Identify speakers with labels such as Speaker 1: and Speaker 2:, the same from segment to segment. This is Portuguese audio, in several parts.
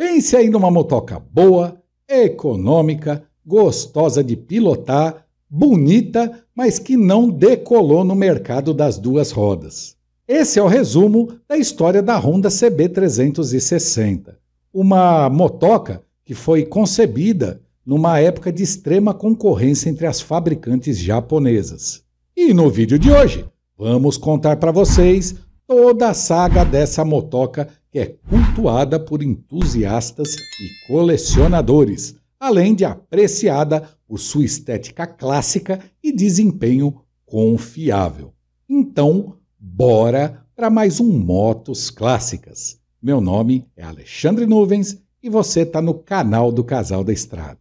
Speaker 1: Pense aí numa motoca boa, econômica, gostosa de pilotar, bonita, mas que não decolou no mercado das duas rodas. Esse é o resumo da história da Honda CB360. Uma motoca que foi concebida numa época de extrema concorrência entre as fabricantes japonesas. E no vídeo de hoje, vamos contar para vocês toda a saga dessa motoca que é cultuada por entusiastas e colecionadores, além de apreciada por sua estética clássica e desempenho confiável. Então, bora para mais um Motos Clássicas. Meu nome é Alexandre Nuvens e você está no canal do Casal da Estrada.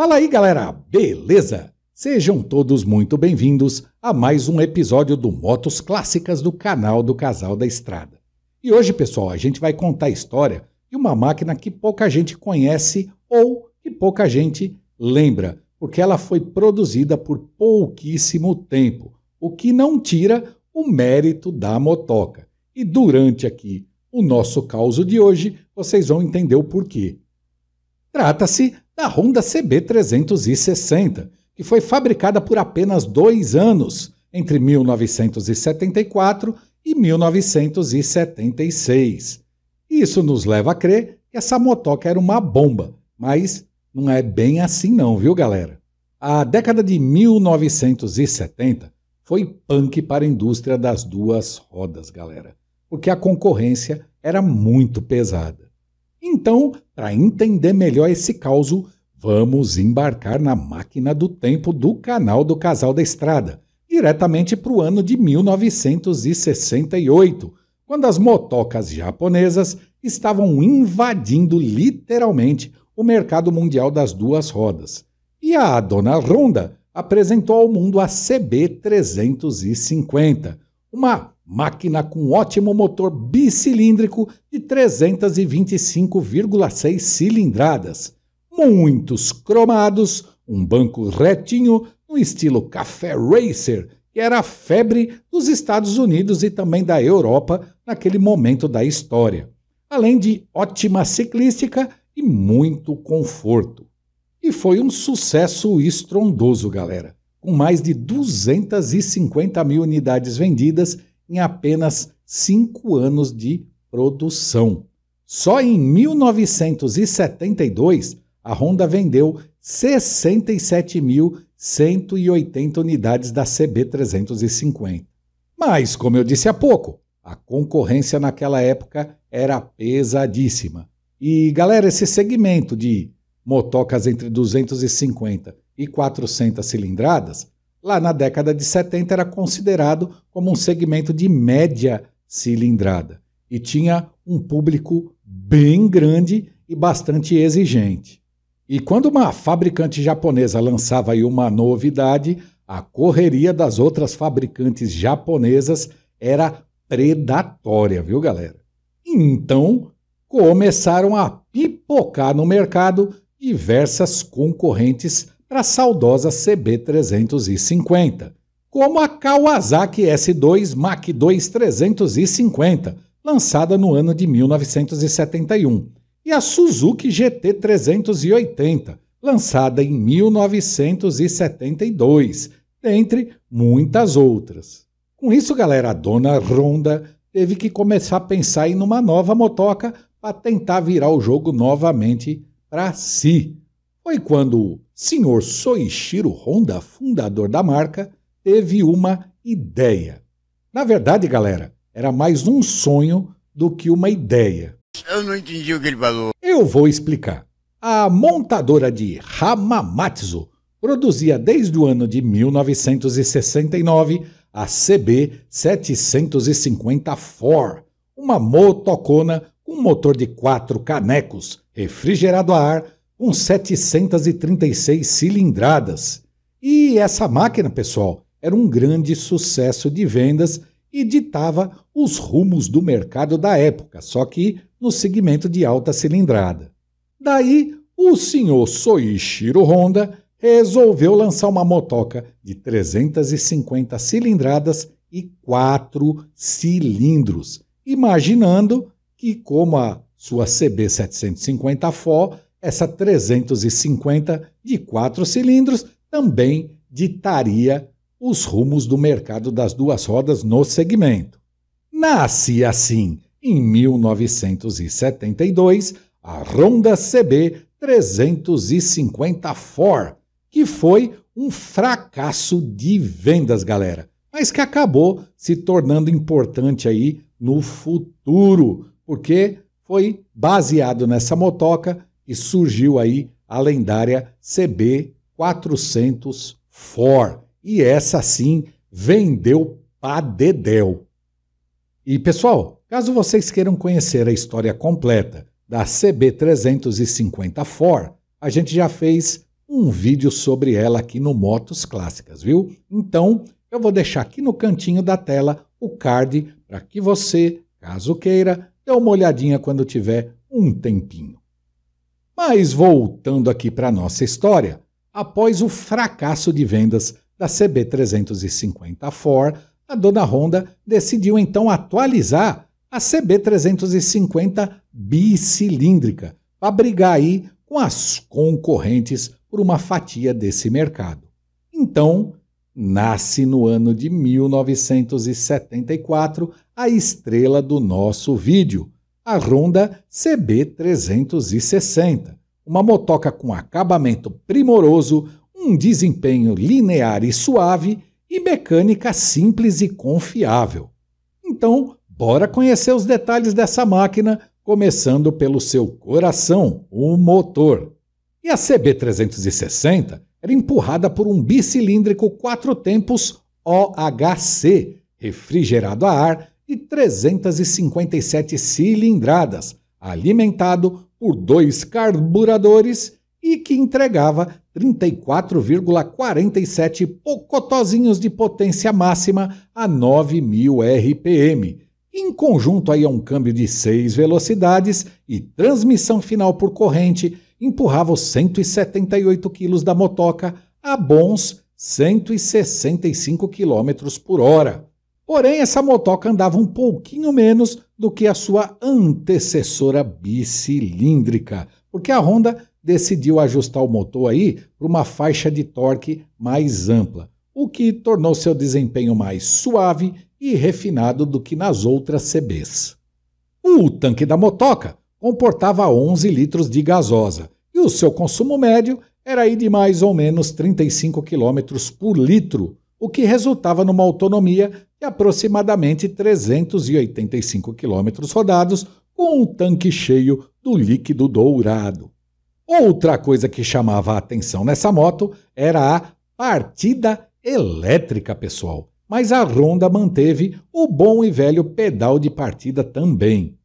Speaker 1: Fala aí, galera, beleza? Sejam todos muito bem-vindos a mais um episódio do Motos Clássicas do canal do Casal da Estrada. E hoje, pessoal, a gente vai contar a história de uma máquina que pouca gente conhece ou que pouca gente lembra, porque ela foi produzida por pouquíssimo tempo, o que não tira o mérito da motoca. E durante aqui o nosso caos de hoje, vocês vão entender o porquê. Trata-se da Honda CB360, que foi fabricada por apenas dois anos, entre 1974 e 1976. Isso nos leva a crer que essa motoca era uma bomba, mas não é bem assim não, viu galera? A década de 1970 foi punk para a indústria das duas rodas, galera, porque a concorrência era muito pesada. Então, para entender melhor esse caos, vamos embarcar na máquina do tempo do canal do Casal da Estrada, diretamente para o ano de 1968, quando as motocas japonesas estavam invadindo literalmente o mercado mundial das duas rodas. E a dona Honda apresentou ao mundo a CB 350, uma Máquina com ótimo motor bicilíndrico de 325,6 cilindradas. Muitos cromados, um banco retinho no estilo Café Racer, que era a febre dos Estados Unidos e também da Europa naquele momento da história. Além de ótima ciclística e muito conforto. E foi um sucesso estrondoso, galera. Com mais de 250 mil unidades vendidas em apenas cinco anos de produção. Só em 1972, a Honda vendeu 67.180 unidades da CB350. Mas, como eu disse há pouco, a concorrência naquela época era pesadíssima. E, galera, esse segmento de motocas entre 250 e 400 cilindradas lá na década de 70 era considerado como um segmento de média cilindrada e tinha um público bem grande e bastante exigente. E quando uma fabricante japonesa lançava aí uma novidade, a correria das outras fabricantes japonesas era predatória, viu, galera? Então, começaram a pipocar no mercado diversas concorrentes para a saudosa CB350, como a Kawasaki S2 Mach 2 350, lançada no ano de 1971, e a Suzuki GT380, lançada em 1972, dentre muitas outras. Com isso, galera, a dona Ronda teve que começar a pensar em uma nova motoca para tentar virar o jogo novamente para si foi quando o Sr. Soichiro Honda, fundador da marca, teve uma ideia. Na verdade, galera, era mais um sonho do que uma ideia. Eu não entendi o que ele falou. Eu vou explicar. A montadora de Hamamatsu produzia desde o ano de 1969 a CB 750 Ford, uma motocona com motor de quatro canecos, refrigerado a ar, com 736 cilindradas. E essa máquina, pessoal, era um grande sucesso de vendas e ditava os rumos do mercado da época, só que no segmento de alta cilindrada. Daí, o senhor Soichiro Honda resolveu lançar uma motoca de 350 cilindradas e 4 cilindros, imaginando que, como a sua CB 750 FO, essa 350 de quatro cilindros também ditaria os rumos do mercado das duas rodas no segmento. Nasce assim, em 1972, a Honda CB 350 Ford, que foi um fracasso de vendas, galera, mas que acabou se tornando importante aí no futuro, porque foi baseado nessa motoca e surgiu aí a lendária CB400 Ford. E essa sim vendeu pra dedéu. E pessoal, caso vocês queiram conhecer a história completa da CB350 Ford, a gente já fez um vídeo sobre ela aqui no Motos Clássicas, viu? Então, eu vou deixar aqui no cantinho da tela o card para que você, caso queira, dê uma olhadinha quando tiver um tempinho. Mas voltando aqui para a nossa história, após o fracasso de vendas da CB350 Ford, a dona Honda decidiu então atualizar a CB350 bicilíndrica para brigar aí com as concorrentes por uma fatia desse mercado. Então, nasce no ano de 1974 a estrela do nosso vídeo, a Honda CB360, uma motoca com acabamento primoroso, um desempenho linear e suave e mecânica simples e confiável. Então, bora conhecer os detalhes dessa máquina, começando pelo seu coração, o motor. E a CB360 era empurrada por um bicilíndrico quatro tempos OHC, refrigerado a ar, e 357 cilindradas, alimentado por dois carburadores e que entregava 34,47 pocotozinhos de potência máxima a 9.000 RPM. Em conjunto aí a um câmbio de seis velocidades e transmissão final por corrente, empurrava os 178 quilos da motoca a bons 165 km por hora. Porém, essa motoca andava um pouquinho menos do que a sua antecessora bicilíndrica, porque a Honda decidiu ajustar o motor aí para uma faixa de torque mais ampla, o que tornou seu desempenho mais suave e refinado do que nas outras CBs. O tanque da motoca comportava 11 litros de gasosa e o seu consumo médio era aí de mais ou menos 35 km por litro, o que resultava numa autonomia de aproximadamente 385 km rodados com um tanque cheio do líquido dourado. Outra coisa que chamava a atenção nessa moto era a partida elétrica, pessoal. Mas a Honda manteve o bom e velho pedal de partida também.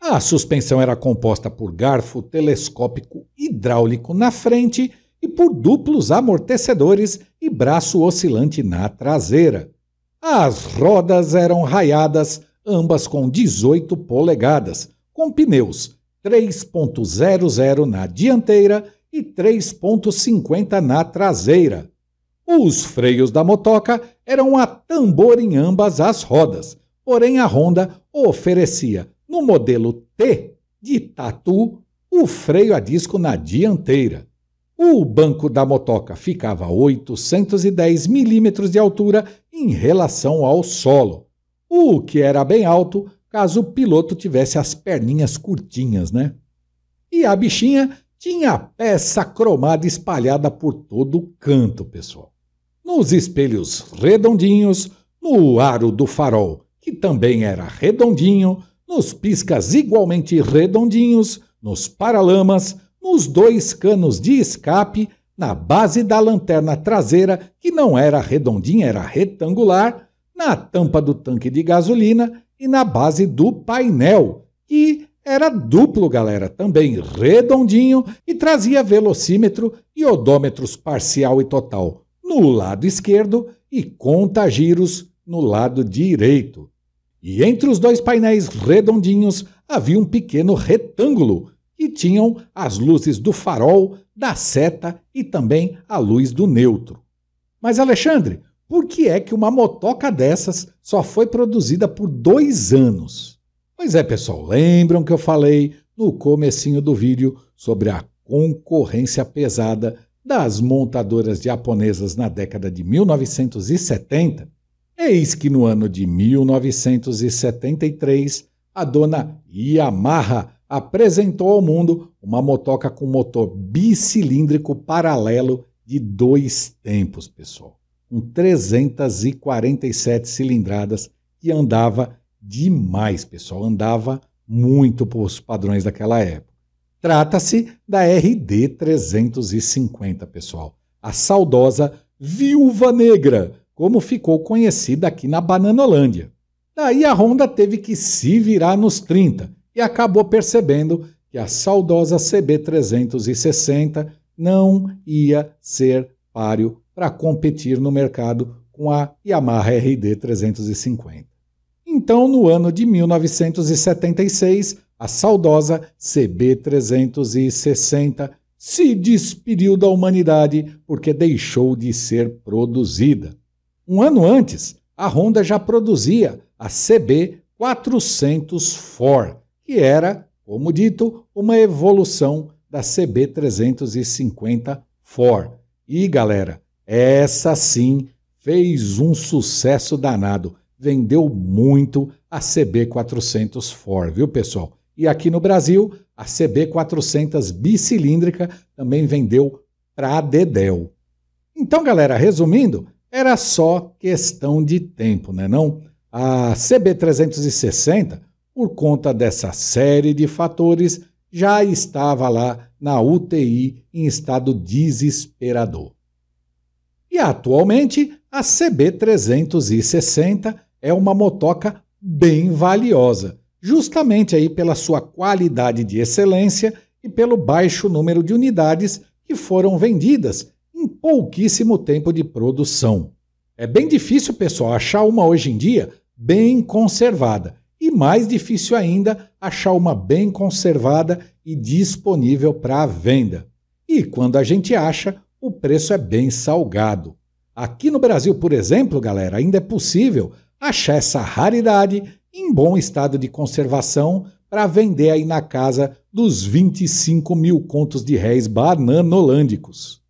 Speaker 1: A suspensão era composta por garfo telescópico hidráulico na frente e por duplos amortecedores e braço oscilante na traseira. As rodas eram raiadas, ambas com 18 polegadas, com pneus 3.00 na dianteira e 3.50 na traseira. Os freios da motoca eram a tambor em ambas as rodas, porém a Honda oferecia, no modelo T de Tatu, o freio a disco na dianteira. O banco da motoca ficava a 810 milímetros de altura em relação ao solo, o que era bem alto caso o piloto tivesse as perninhas curtinhas, né? E a bichinha tinha a peça cromada espalhada por todo canto, pessoal. Nos espelhos redondinhos, no aro do farol, que também era redondinho, nos piscas igualmente redondinhos, nos paralamas, nos dois canos de escape na base da lanterna traseira, que não era redondinha, era retangular, na tampa do tanque de gasolina e na base do painel, que era duplo, galera, também redondinho e trazia velocímetro e odômetros parcial e total no lado esquerdo e contagiros no lado direito. E entre os dois painéis redondinhos havia um pequeno retângulo e tinham as luzes do farol, da seta e também a luz do neutro. Mas, Alexandre, por que é que uma motoca dessas só foi produzida por dois anos? Pois é, pessoal, lembram que eu falei no comecinho do vídeo sobre a concorrência pesada das montadoras japonesas na década de 1970? Eis que no ano de 1973, a dona Yamaha apresentou ao mundo uma motoca com motor bicilíndrico paralelo de dois tempos, pessoal, com 347 cilindradas e andava demais, pessoal, andava muito para os padrões daquela época. Trata-se da RD 350, pessoal, a saudosa Viúva Negra, como ficou conhecida aqui na Bananolândia. Daí a Honda teve que se virar nos 30 e acabou percebendo que a saudosa CB360 não ia ser páreo para competir no mercado com a Yamaha RD350. Então, no ano de 1976, a saudosa CB360 se despediu da humanidade porque deixou de ser produzida. Um ano antes, a Honda já produzia a CB400 Ford, que era, como dito, uma evolução da CB350 Ford. E galera, essa sim fez um sucesso danado. Vendeu muito a CB400 Ford, viu pessoal? E aqui no Brasil, a CB400 bicilíndrica também vendeu pra Dedel. Então, galera, resumindo, era só questão de tempo, né não? A CB360 por conta dessa série de fatores, já estava lá na UTI em estado desesperador. E atualmente, a CB360 é uma motoca bem valiosa, justamente aí pela sua qualidade de excelência e pelo baixo número de unidades que foram vendidas em pouquíssimo tempo de produção. É bem difícil, pessoal, achar uma hoje em dia bem conservada e mais difícil ainda achar uma bem conservada e disponível para venda. E quando a gente acha, o preço é bem salgado. Aqui no Brasil, por exemplo, galera, ainda é possível achar essa raridade em bom estado de conservação para vender aí na casa dos 25 mil contos de réis bananolândicos.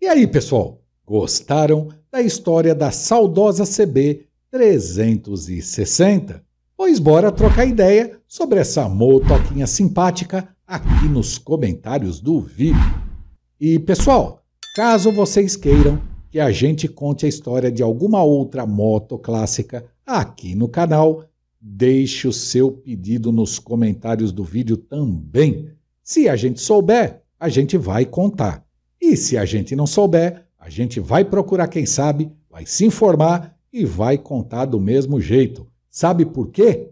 Speaker 1: E aí, pessoal, gostaram da história da saudosa CB 360? Pois bora trocar ideia sobre essa motoquinha simpática aqui nos comentários do vídeo. E pessoal, caso vocês queiram que a gente conte a história de alguma outra moto clássica aqui no canal, deixe o seu pedido nos comentários do vídeo também. Se a gente souber, a gente vai contar. E se a gente não souber, a gente vai procurar quem sabe, vai se informar e vai contar do mesmo jeito. Sabe por quê?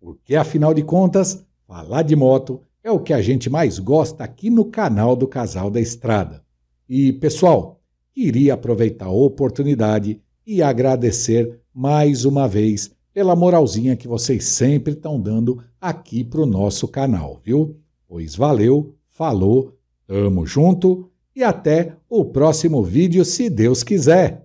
Speaker 1: Porque, afinal de contas, falar de moto é o que a gente mais gosta aqui no canal do Casal da Estrada. E, pessoal, queria aproveitar a oportunidade e agradecer mais uma vez pela moralzinha que vocês sempre estão dando aqui para o nosso canal, viu? Pois valeu, falou, tamo junto e até o próximo vídeo, se Deus quiser!